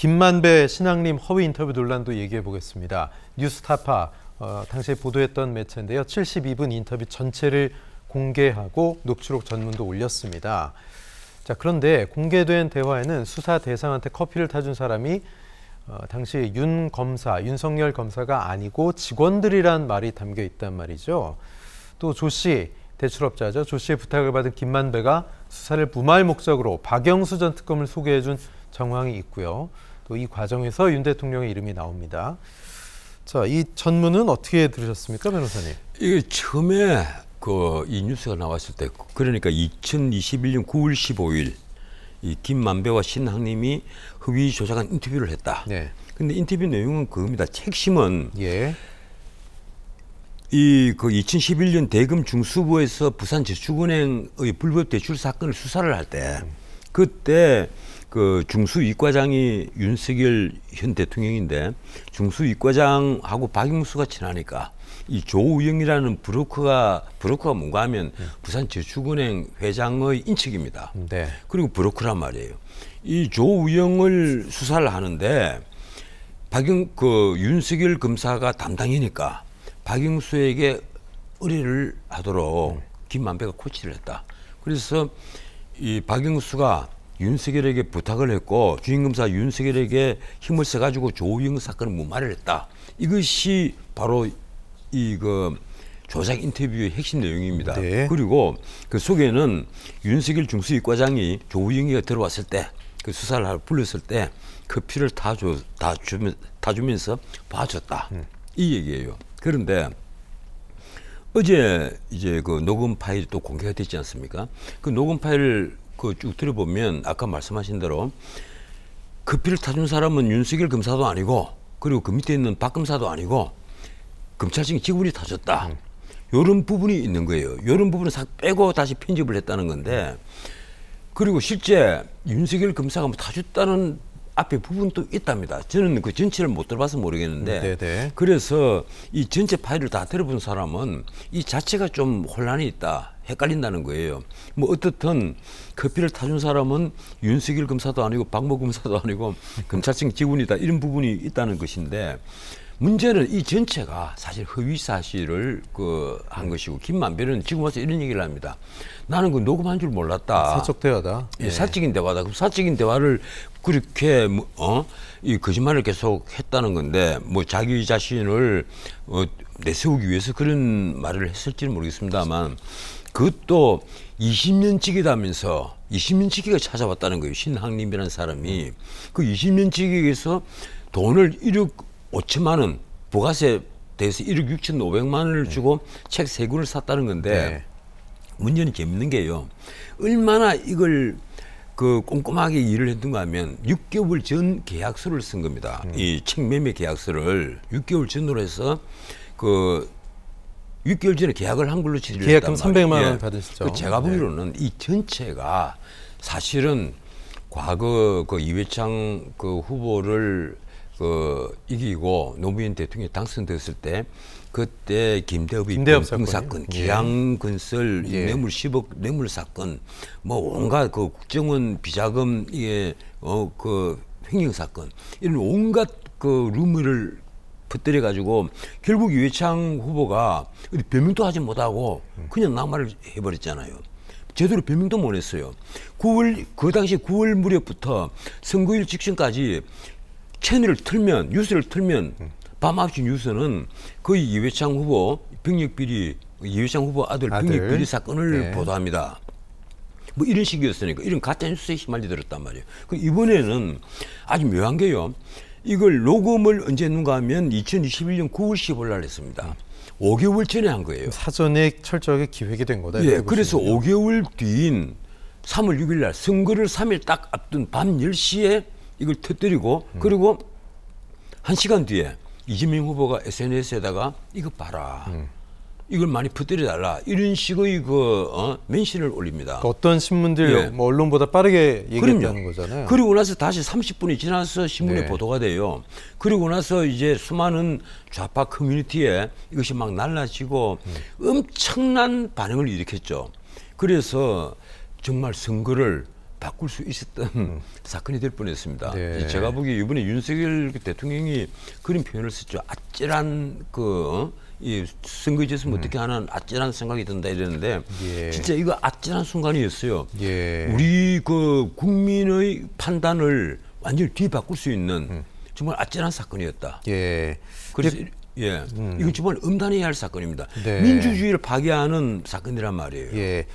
김만배 신앙님 허위 인터뷰 논란도 얘기해 보겠습니다. 뉴스타파 어, 당시에 보도했던 매체인데요. 72분 인터뷰 전체를 공개하고 녹취록 전문도 올렸습니다. 자 그런데 공개된 대화에는 수사 대상한테 커피를 타준 사람이 어, 당시 윤 검사, 윤석열 검사가 아니고 직원들이란 말이 담겨 있단 말이죠. 또조 씨, 대출업자죠. 조 씨의 부탁을 받은 김만배가 수사를 무말 목적으로 박영수 전 특검을 소개해준 정황이 있고요. 또이 그 과정에서 윤 대통령의 이름이 나옵니다. 자, 이 전문은 어떻게 들으셨습니까, 변호사님? 이게 처음에 그 이 뉴스가 나왔을 때 그러니까 2021년 9월 15일 이 김만배와 신학님이 흡위 조사관 인터뷰를 했다. 네. 근데 인터뷰 내용은 그겁니다. 책심은 예. 이 그 2011년 대금 중수부에서 부산 저축은행의 불법 대출 사건을 수사를 할 때 그때 그 중수 이과장이 윤석열 현 대통령인데 중수 이과장하고 박영수가 친하니까 이 조우영이라는 브로커가 브로커가 뭔가 하면 네. 부산 저축은행 회장의 인척입니다. 네. 그리고 브로커란 말이에요. 이 조우영을 수사를 하는데 박영 그 윤석열 검사가 담당이니까 박영수에게 의뢰를 하도록 네. 김만배가 코치를 했다. 그래서 이 박영수가 윤석열에게 부탁을 했고 주임검사 윤석열에게 힘을 써가지고 조우영 사건을 무마를 했다. 이것이 바로 이그 조작 인터뷰의 핵심 내용입니다. 네. 그리고 그 속에는 윤석열 중수위과장이 조우영이가 들어왔을 때 그 수사를 불렀을 때 커피를 그 다, 줘, 다, 주면, 다 주면서 봐줬다. 음. 이 얘기예요. 그런데 어제 이제 그 녹음 파일이 또 공개가 됐지 않습니까? 그 녹음 파일 그쭉 들어보면 아까 말씀하신 대로 급히를 그 타준 사람은 윤석열 검사도 아니고 그리고 그 밑에 있는 박 검사도 아니고 검찰청 직원이 타줬다. 음. 이런 부분이 있는 거예요. 이런 부분을 싹 빼고 다시 편집을 했다는 건데 그리고 실제 윤석열 검사가 뭐 타줬다는 앞에 부분도 있답니다. 저는 그 전체를 못 들어봐서 모르겠는데 네네. 음, 네. 그래서 이 전체 파일을 다 들어본 사람은 이 자체가 좀 혼란이 있다. 헷갈린다는 거예요. 뭐 어떻든 커피를 타준 사람은 윤석일 검사도 아니고 박모 검사도 아니고 검찰청 직원이다 이런 부분이 있다는 것인데 문제는 이 전체가 사실 허위 사실을 그 한 것이고 김만배는 지금 와서 이런 얘기를 합니다. 나는 그 녹음한 줄 몰랐다. 사적 대화다. 예, 예. 사적인 대화다. 그 사적인 대화를 그렇게 뭐, 어이 거짓말을 계속 했다는 건데 뭐 자기 자신을 어 내세우기 위해서 그런 말을 했을지는 모르겠습니다만 그것도 20년 찌기다면서 20년 찌기가 찾아왔다는 거예요. 신학림이라는 사람이 그 20년 찌기에서 돈을 1억 5천만 원 부가세 대해서 1억 6천 5백만 원을 주고 책세 권을 샀다는 건데 네. 문제는 재밌는 게요. 얼마나 이걸 그 꼼꼼하게 일을 했던가 하면 6개월 전 계약서를 쓴 겁니다. 음. 이책 매매 계약서를 6개월 전으로 해서 그 6개월 전에 계약을 한 걸로 치를 계약금 300만 원 받으시죠. 그 제가 네. 보기로는 네. 이 전체가 사실은 과거 그 이회창 그 후보를 그 이기고 노무현 대통령이 당선됐을 때 그때 김대업이 김대업 사건 사건, 예. 기양 건설 예. 뇌물 10억 뇌물 사건 뭐 온갖 그 국정원 비자금 이게 어그 횡령 사건 이런 온갖 그 루머를 퍼뜨려 가지고 결국 유해창 후보가 어디 변명도 하지 못하고 그냥 낙마를 해버렸잖아요. 제대로 변명도 못했어요. 9월 그 당시 9월 무렵부터 선거일 직전까지 채널을 틀면 뉴스를 틀면 음. 밤 9시 뉴스는 거의 이회창 후보 병력비리 이회창 후보 아들, 병력비리 사건을 네. 보도합니다. 뭐 이런 식이었으니까 이런 가짜 뉴스에 휘말리들었단 말이에요. 그 이번에는 아주 묘한 게요. 이걸 녹음을 언제 했는가 하면 2021년 9월 15일 날 했습니다. 5개월 전에 한 거예요. 사전에 철저하게 기획이 된 거다. 예, 그래서 5개월 뒤인 3월 6일 날 선거를 3일 딱 앞둔 밤 10시에 이걸 터뜨리고 음. 그리고 한 시간 뒤에 이재명 후보가 SNS에다가 이거 봐라. 음. 이걸 많이 퍼뜨려달라 이런 식의 그 어, 멘션을 올립니다. 그 어떤 신문들 예. 뭐 언론보다 빠르게 얘기했는 거잖아요. 그리고 나서 다시 30분이 지나서 신문에 네. 보도가 돼요. 그리고 나서 이제 수많은 좌파 커뮤니티에 이것이 막 날라지고 음. 엄청난 반응을 일으켰죠. 그래서 정말 선거를 바꿀 수 있었던 음. 사건이 될 뻔했습니다. 네. 제가 보기에 이번에 윤석열 대통령이 그런 표현을 썼죠. 아찔한 그이 어? 선거제에서 음. 어떻게 하는 아찔한 생각이 든다 이랬는데 예. 진짜 이거 아찔한 순간이었어요. 예. 우리 그 국민의 판단을 완전히 뒤바꿀 수 있는 음. 정말 아찔한 사건이었다. 예. 그래서 예. 예. 음. 이건 정말 음단해야 할 사건입니다. 네. 민주주의를 파괴하는 사건이란 말이에요. 예.